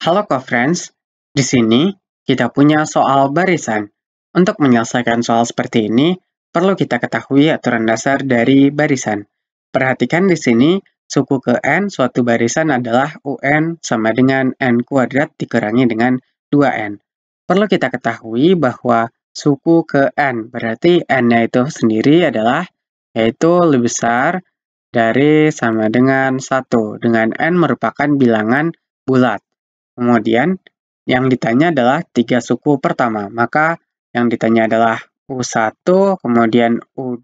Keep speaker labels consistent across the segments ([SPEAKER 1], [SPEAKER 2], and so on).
[SPEAKER 1] Halo co-friends, di sini kita punya soal barisan. Untuk menyelesaikan soal seperti ini, perlu kita ketahui aturan dasar dari barisan. Perhatikan di sini, suku ke n suatu barisan adalah un sama dengan n kuadrat dikurangi dengan 2n. Perlu kita ketahui bahwa suku ke n berarti n-nya itu sendiri adalah yaitu lebih besar dari sama dengan 1, dengan n merupakan bilangan bulat. Kemudian yang ditanya adalah tiga suku pertama. Maka yang ditanya adalah U1, kemudian U2,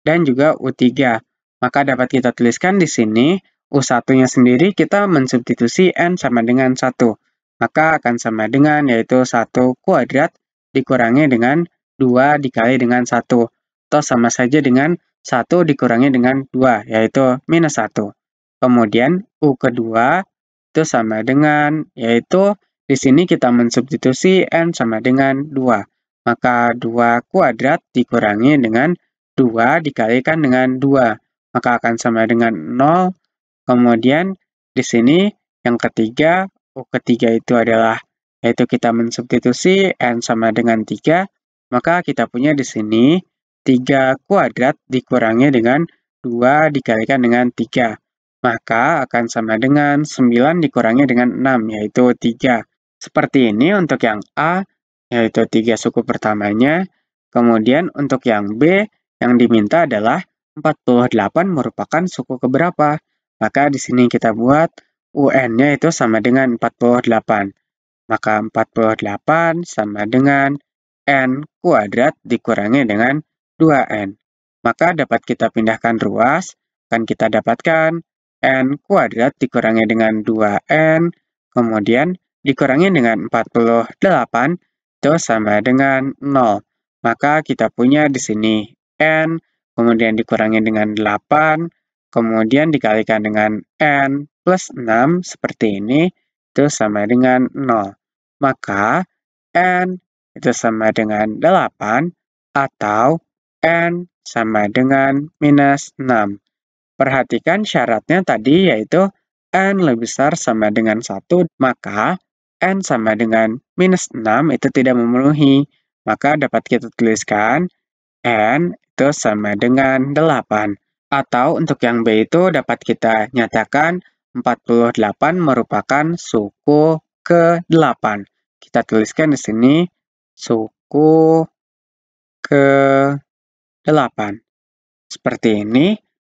[SPEAKER 1] dan juga U3. Maka dapat kita tuliskan di sini U1-nya sendiri kita mensubstitusi N sama dengan 1. Maka akan sama dengan yaitu 1 kuadrat dikurangi dengan 2 dikali dengan 1. Atau sama saja dengan 1 dikurangi dengan 2, yaitu minus 1. Kemudian U kedua itu sama dengan, yaitu di sini kita mensubstitusi N sama dengan 2. Maka 2 kuadrat dikurangi dengan 2 dikalikan dengan 2. Maka akan sama dengan 0. Kemudian di sini yang ketiga, U oh, ketiga itu adalah, yaitu kita mensubstitusi N sama dengan 3. Maka kita punya di sini 3 kuadrat dikurangi dengan 2 dikalikan dengan 3 maka akan sama dengan 9 dikurangi dengan 6, yaitu 3. Seperti ini untuk yang A, yaitu 3 suku pertamanya. Kemudian untuk yang B, yang diminta adalah 48 merupakan suku keberapa. Maka di sini kita buat UN-nya itu sama dengan 48. Maka 48 sama dengan N kuadrat dikurangi dengan 2N. Maka dapat kita pindahkan ruas, akan kita dapatkan n kuadrat dikurangi dengan 2n, kemudian dikurangi dengan 48, itu sama dengan 0. Maka kita punya di sini n, kemudian dikurangi dengan 8, kemudian dikalikan dengan n plus 6 seperti ini, itu sama dengan 0. Maka n itu sama dengan 8 atau n sama dengan minus 6. Perhatikan syaratnya tadi yaitu n lebih besar sama dengan 1, maka n sama dengan minus 6 itu tidak memenuhi. Maka dapat kita tuliskan n itu sama dengan 8. Atau untuk yang B itu dapat kita nyatakan 48 merupakan suku ke-8. Kita tuliskan di sini suku ke-8. Seperti ini.